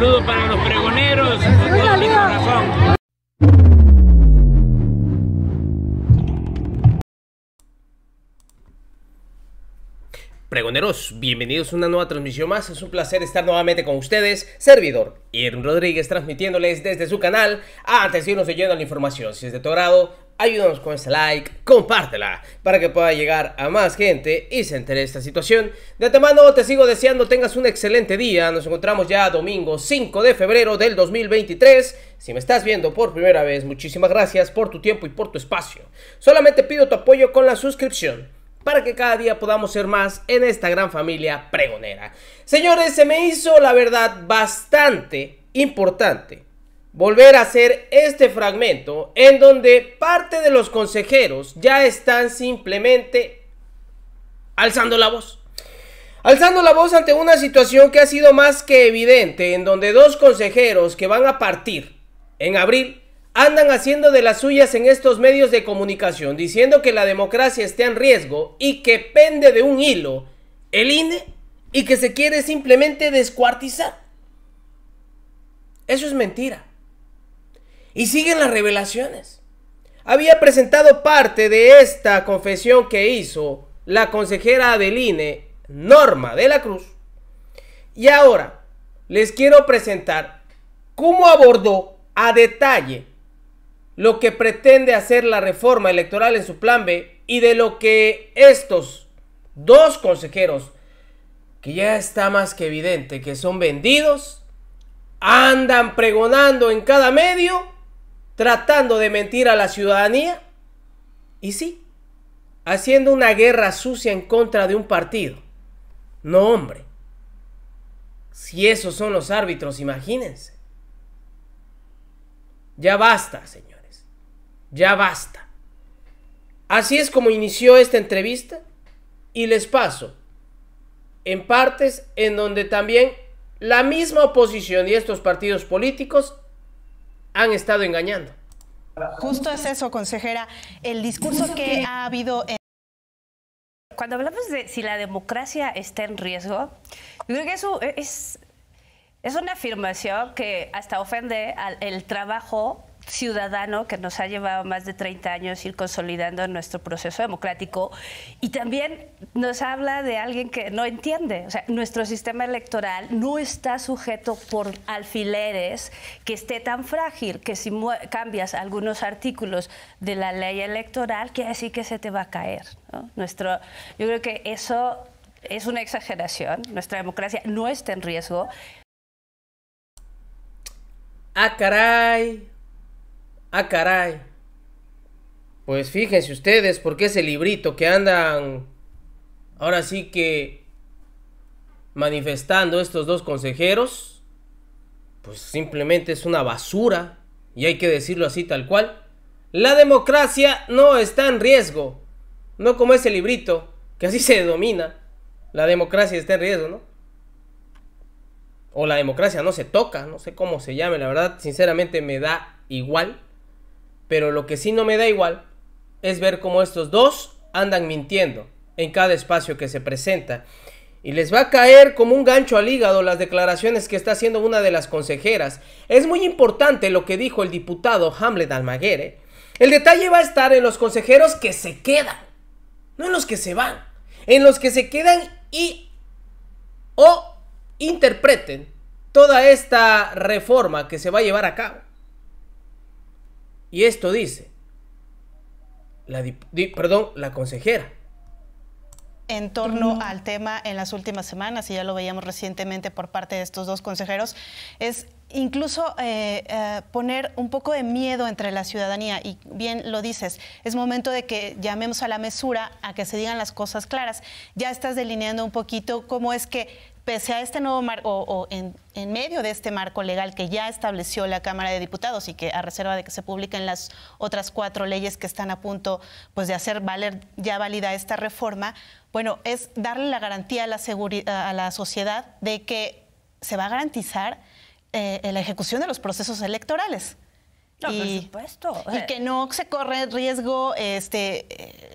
saludo para los pregoneros con todo mi corazón. Pregoneros, bienvenidos a una nueva transmisión más. Es un placer estar nuevamente con ustedes. Servidor Irn Rodríguez transmitiéndoles desde su canal. Antes de irnos de lleno la información, si es de tu grado ayúdanos con este like, compártela para que pueda llegar a más gente y se entere esta situación. De mano, te sigo deseando tengas un excelente día. Nos encontramos ya domingo 5 de febrero del 2023. Si me estás viendo por primera vez, muchísimas gracias por tu tiempo y por tu espacio. Solamente pido tu apoyo con la suscripción para que cada día podamos ser más en esta gran familia pregonera. Señores, se me hizo la verdad bastante importante volver a hacer este fragmento en donde parte de los consejeros ya están simplemente alzando la voz. Alzando la voz ante una situación que ha sido más que evidente, en donde dos consejeros que van a partir en abril andan haciendo de las suyas en estos medios de comunicación, diciendo que la democracia está en riesgo y que pende de un hilo el INE y que se quiere simplemente descuartizar. Eso es mentira. Y siguen las revelaciones. Había presentado parte de esta confesión que hizo la consejera Adeline Norma de la Cruz. Y ahora les quiero presentar cómo abordó a detalle lo que pretende hacer la reforma electoral en su plan B y de lo que estos dos consejeros, que ya está más que evidente que son vendidos, andan pregonando en cada medio tratando de mentir a la ciudadanía y sí, haciendo una guerra sucia en contra de un partido. No, hombre. Si esos son los árbitros, imagínense. Ya basta, señores. Ya basta. Así es como inició esta entrevista y les paso en partes en donde también la misma oposición y estos partidos políticos han estado engañando. Justo es eso, consejera, el discurso que ha habido en... Cuando hablamos de si la democracia está en riesgo, yo creo que eso es, una afirmación que hasta ofende al el trabajo ciudadano que nos ha llevado más de 30 años ir consolidando nuestro proceso democrático y también nos habla de alguien que no entiende. O sea, nuestro sistema electoral no está sujeto por alfileres que esté tan frágil que si cambias algunos artículos de la ley electoral, quiere decir que se te va a caer. Nuestro, yo creo que eso es una exageración. Nuestra democracia no está en riesgo. Ah, caray. Ah, caray. Pues fíjense ustedes, porque ese librito que andan ahora sí que manifestando estos dos consejeros, pues simplemente es una basura, y hay que decirlo así tal cual. La democracia no está en riesgo, no como ese librito, que así se domina. La democracia está en riesgo, ¿no? O la democracia no se toca, no sé cómo se llame, la verdad, sinceramente me da igual. Pero lo que sí no me da igual es ver cómo estos dos andan mintiendo en cada espacio que se presenta. Y les va a caer como un gancho al hígado las declaraciones que está haciendo una de las consejeras. Es muy importante lo que dijo el diputado Hamlet Almaguer. ¿eh? El detalle va a estar en los consejeros que se quedan, no en los que se van, en los que se quedan y o interpreten toda esta reforma que se va a llevar a cabo. Y esto dice, la perdón, la consejera en torno al tema en las últimas semanas, y ya lo veíamos recientemente por parte de estos dos consejeros, es incluso eh, eh, poner un poco de miedo entre la ciudadanía. Y bien lo dices, es momento de que llamemos a la mesura, a que se digan las cosas claras. Ya estás delineando un poquito cómo es que pese este nuevo marco, o, en, medio de este marco legal que ya estableció la Cámara de Diputados y que a reserva de que se publiquen las otras cuatro leyes que están a punto pues, de hacer valer ya válida esta reforma, bueno, es darle la garantía a la, a la sociedad de que se va a garantizar eh, la ejecución de los procesos electorales. y, por supuesto. Y que no se corre riesgo este,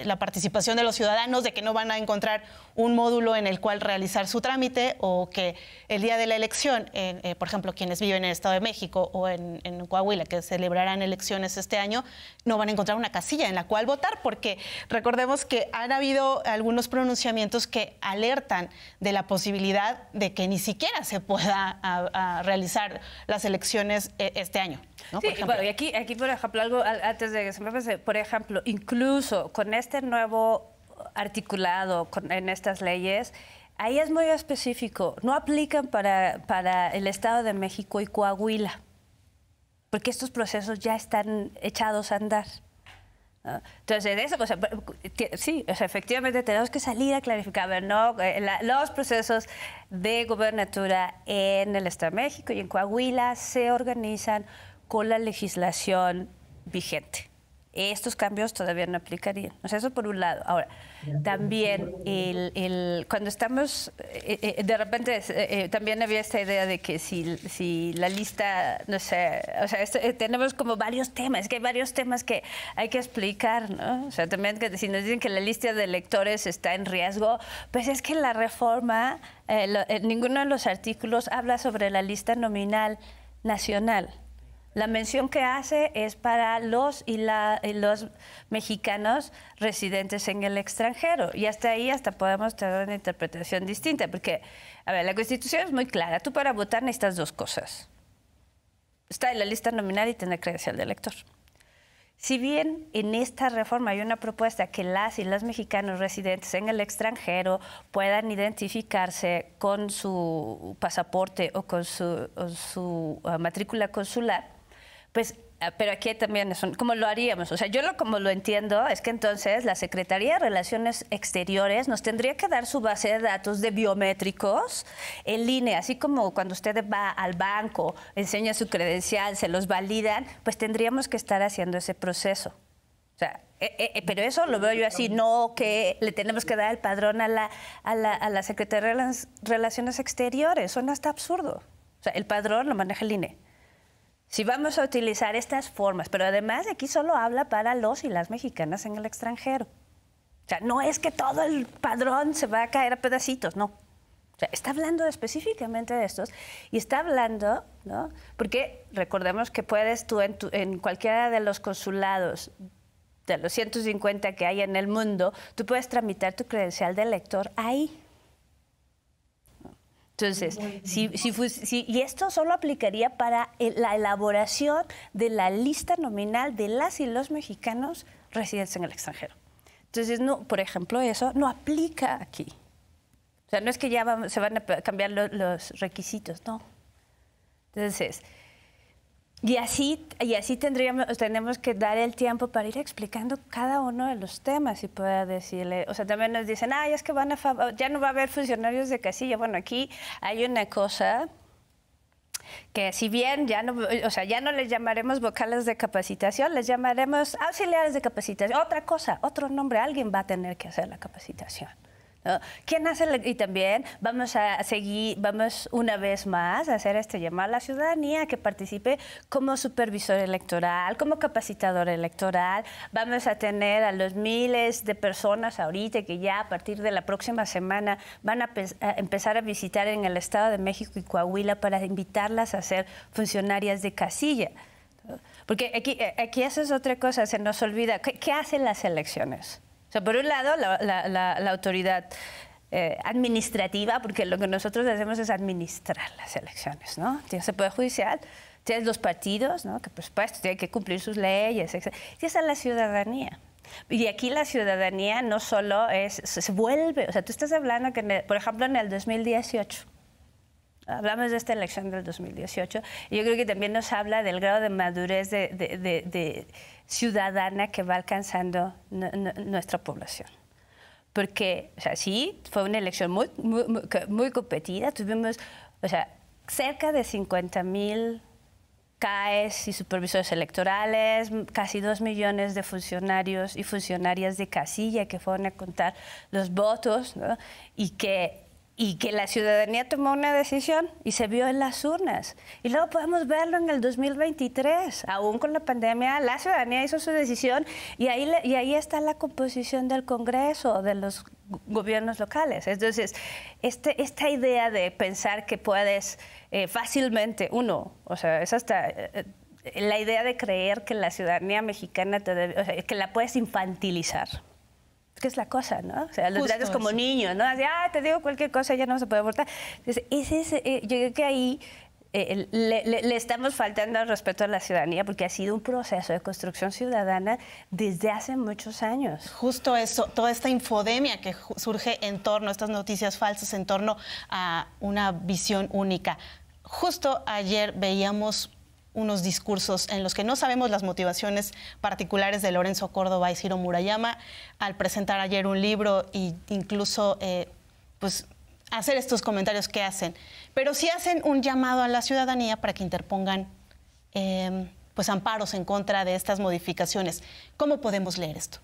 eh, la participación de los ciudadanos, de que no van a encontrar un módulo en el cual realizar su trámite o que el día de la elección, eh, por ejemplo, quienes viven en el Estado de México o en, Coahuila, que celebrarán elecciones este año, no van a encontrar una casilla en la cual votar, porque recordemos que han habido algunos pronunciamientos que alertan de la posibilidad de que ni siquiera se pueda realizar las elecciones eh, este año. Sí, y aquí, aquí, por ejemplo, algo antes de que se me pase, por ejemplo, incluso con este nuevo articulado en estas leyes, ahí es muy específico. No aplican para, el Estado de México y Coahuila, porque estos procesos ya están echados a andar. Entonces, eso, sí, efectivamente tenemos que salir a clarificar, eh, los procesos de gobernatura en el Estado de México y en Coahuila se organizan con la legislación vigente estos cambios todavía no aplicarían. O sea, eso por un lado. Ahora, también cuando estamos, eh, eh, de repente eh, también había esta idea de que si, si la lista, no sé, o sea, este, tenemos como varios temas, que hay varios temas que hay que explicar, ¿no? O sea, también que si nos dicen que la lista de electores está en riesgo, pues es que la reforma, ninguno de los artículos habla sobre la lista nominal nacional. La mención que hace es para los y, los mexicanos residentes en el extranjero. Y hasta ahí hasta podemos tener una interpretación distinta, porque, a ver, la Constitución es muy clara. Tú para votar necesitas dos cosas. Está en la lista nominal y tener credencial de elector. Si bien en esta reforma hay una propuesta que las y los mexicanos residentes en el extranjero puedan identificarse con su pasaporte o con su, ah, matrícula consular, pues ah, pero aquí también son, como lo haríamos, o sea, yo lo como lo entiendo es que entonces la Secretaría de Relaciones Exteriores nos tendría que dar su base de datos de biométricos en línea, así como cuando usted va al banco, enseña su credencial, se los validan, pues tendríamos que estar haciendo ese proceso. O sea, eh, eh, eh, pero eso lo veo yo así, no que le tenemos que dar el padrón a la, a la, Secretaría de Relaciones Exteriores, suena hasta absurdo. O sea, el padrón lo maneja el INE. Si vamos a utilizar estas formas, pero además aquí solo habla para los y las mexicanas en el extranjero. O sea, no es que todo el padrón se va a caer a pedacitos, no. O sea, está hablando específicamente de estos y está hablando, ¿no? Porque recordemos que puedes tú en, en cualquiera de los consulados de los 150 que hay en el mundo, tú puedes tramitar tu credencial de elector ahí. Entonces, si, si, y esto solo aplicaría para la elaboración de la lista nominal de las y los mexicanos residentes en el extranjero. Entonces, no, por ejemplo, eso no aplica aquí. O sea, no es que ya se van a cambiar los requisitos, no. Entonces, y así, y así tendríamos, tenemos que dar el tiempo para ir explicando cada uno de los temas y poder decirle, o sea, también nos dicen, ay, es que van a, ya no va a haber funcionarios de casilla. Bueno, aquí hay una cosa que si bien ya no, o sea, ya no les llamaremos vocales de capacitación, les llamaremos auxiliares de capacitación. Otra cosa, otro nombre, alguien va a tener que hacer la capacitación. ¿Quién hace Y también vamos a seguir, vamos una vez más a hacer este llamado a la ciudadanía que participe como supervisor electoral, como capacitador electoral. Vamos a tener a los miles de personas ahorita que ya a partir de la próxima semana van a, empezar a visitar en el Estado de México y Coahuila para invitarlas a ser funcionarias de casilla. Porque aquí, eh, aquí eso es otra cosa, se nos olvida. qué hacen las elecciones? sea, por un lado, la, autoridad eh, administrativa, porque lo que nosotros hacemos es administrar las elecciones, ¿no? Tienes el Poder Judicial, tienes los partidos, ¿no? Que por supuesto tienen que cumplir sus leyes, etc. Tienes a la ciudadanía. Y aquí la ciudadanía no solo es, se vuelve, o sea, tú estás hablando que, por ejemplo, en el 2018, hablamos de esta elección del 2018, y yo creo que también nos habla del grado de madurez de, ciudadana que va alcanzando nuestra población. Porque, o sea, sí, fue una elección muy, muy, competida, tuvimos, o sea, cerca de 50 mil CAES y supervisores electorales, casi dos millones de funcionarios y funcionarias de casilla que fueron a contar los votos, ¿no? y que y que la ciudadanía tomó una decisión y se vio en las urnas. Y luego podemos verlo en el 2023, aún con la pandemia, la ciudadanía hizo su decisión y ahí, y ahí está la composición del Congreso, de los gobiernos locales. Entonces, este, esta idea de pensar que puedes eh, fácilmente, uno, o sea, es hasta... Eh, eh, la idea de creer que la ciudadanía mexicana, te o sea, que la puedes infantilizar, que es la cosa, ¿no? O sea, los grandes como niños, ¿no? Así, ah, te digo cualquier cosa, ya no se puede abortar. ese eh, yo creo que ahí eh, le, le, estamos faltando al respeto a la ciudadanía porque ha sido un proceso de construcción ciudadana desde hace muchos años. Justo eso, toda esta infodemia que surge en torno a estas noticias falsas, en torno a una visión única. Justo ayer veíamos unos discursos en los que no sabemos las motivaciones particulares de Lorenzo Córdoba y Ciro Murayama al presentar ayer un libro e incluso eh, pues, hacer estos comentarios que hacen. Pero sí hacen un llamado a la ciudadanía para que interpongan eh, pues, amparos en contra de estas modificaciones. ¿Cómo podemos leer esto?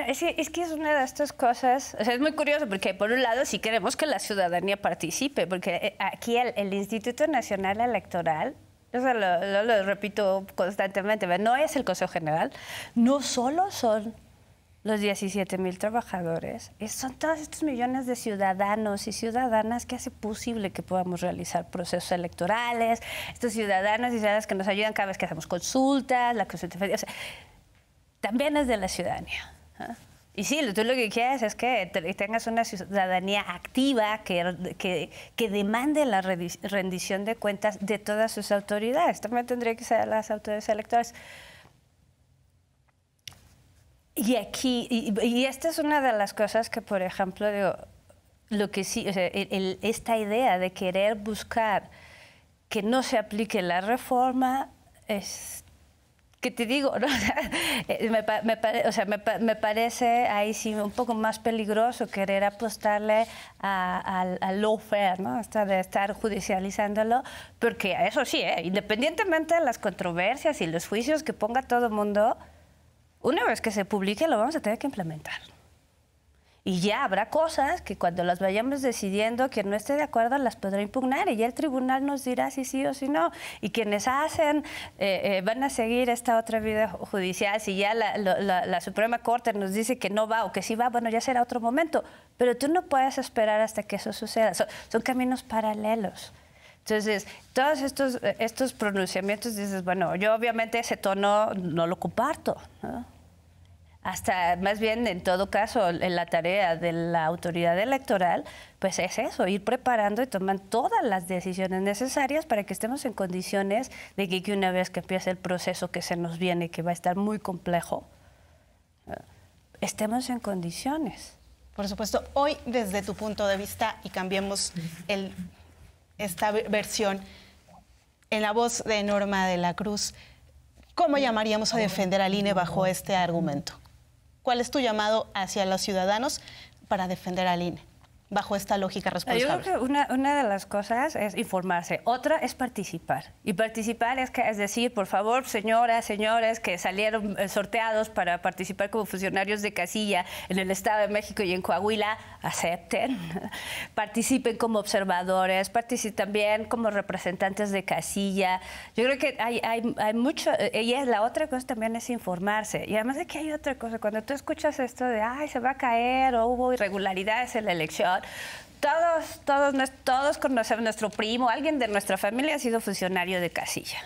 es, que es una de estas cosas, o sea, es muy curioso porque por un lado sí queremos que la ciudadanía participe, porque eh, aquí el, Instituto Nacional Electoral o lo, repito constantemente, no es el Consejo General, no solo son los 17 mil trabajadores, son todos estos millones de ciudadanos y ciudadanas que hace posible que podamos realizar procesos electorales, estos ciudadanas y ciudadanas que nos ayudan cada vez que hacemos consultas, la consulta, o sea, también es de la ciudadanía. Y sí, tú lo que quieres es que tengas una ciudadanía activa que, que, que, demande la rendición de cuentas de todas sus autoridades. También tendría que ser las autoridades electorales. Y aquí, y, esta es una de las cosas que, por ejemplo, digo, lo que sí, esta idea de querer buscar que no se aplique la reforma es que te digo, eh, me, o sea, me, parece ahí sí un poco más peligroso querer apostarle al a, fair, ¿no? Hasta de estar judicializándolo, porque eso sí, ¿eh? independientemente de las controversias y los juicios que ponga todo el mundo, una vez que se publique lo vamos a tener que implementar. Y ya habrá cosas que cuando las vayamos decidiendo, quien no esté de acuerdo las podrá impugnar y ya el tribunal nos dirá si sí o si no. Y quienes hacen eh, eh, van a seguir esta otra vida judicial. Si ya la, Suprema Corte nos dice que no va o que sí va, bueno, ya será otro momento. Pero tú no puedes esperar hasta que eso suceda. son, caminos paralelos. Entonces, todos estos, eh, estos pronunciamientos dices, bueno, yo obviamente ese tono no lo comparto, ¿no? hasta más bien en todo caso en la tarea de la autoridad electoral, pues es eso, ir preparando y tomar todas las decisiones necesarias para que estemos en condiciones de que, una vez que empiece el proceso que se nos viene, que va a estar muy complejo, eh, estemos en condiciones. Por supuesto, hoy desde tu punto de vista, y cambiemos esta versión, en la voz de Norma de la Cruz, ¿Cómo llamaríamos a defender al INE bajo este argumento? ¿Cuál es tu llamado hacia los ciudadanos para defender al INE? bajo esta lógica responsable? Yo creo que una, de las cosas es informarse, otra es participar. Y participar es, que, es decir, por favor, señoras, señores que salieron eh, sorteados para participar como funcionarios de casilla en el Estado de México y en Coahuila, acepten, participen como observadores, participen también como representantes de casilla. Yo creo que hay, hay, hay mucho, eh, y es la otra cosa también es informarse. Y además de que hay otra cosa, cuando tú escuchas esto de, ay, se va a caer o hubo irregularidades en la elección, todos, todos, todos conocemos, nuestro primo, alguien de nuestra familia ha sido funcionario de casilla.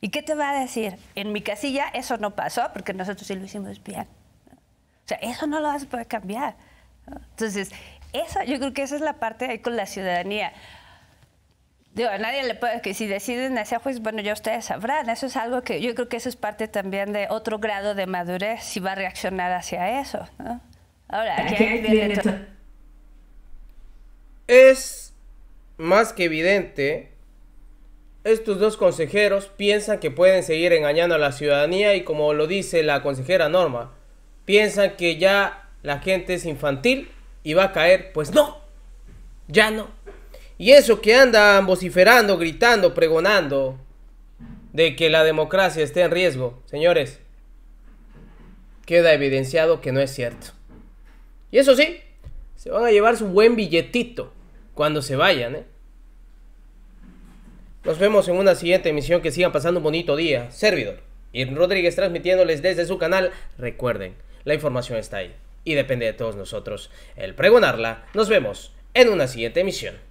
¿Y qué te va a decir? En mi casilla eso no pasó porque nosotros sí lo hicimos bien. O sea, eso no lo vas a poder cambiar. Entonces, eso yo creo que esa es la parte ahí con la ciudadanía. Digo, a nadie le puede que si deciden hacer juez, bueno, ya ustedes sabrán. Eso es algo que yo creo que eso es parte también de otro grado de madurez, si va a reaccionar hacia eso. ¿no? Ahora, es más que evidente, estos dos consejeros piensan que pueden seguir engañando a la ciudadanía y como lo dice la consejera Norma, piensan que ya la gente es infantil y va a caer. Pues no, ya no. Y eso que andan vociferando, gritando, pregonando de que la democracia esté en riesgo, señores, queda evidenciado que no es cierto. Y eso sí, se van a llevar su buen billetito cuando se vayan. ¿eh? Nos vemos en una siguiente emisión. Que sigan pasando un bonito día. Servidor. Y Rodríguez transmitiéndoles desde su canal. Recuerden, la información está ahí. Y depende de todos nosotros el pregonarla. Nos vemos en una siguiente emisión.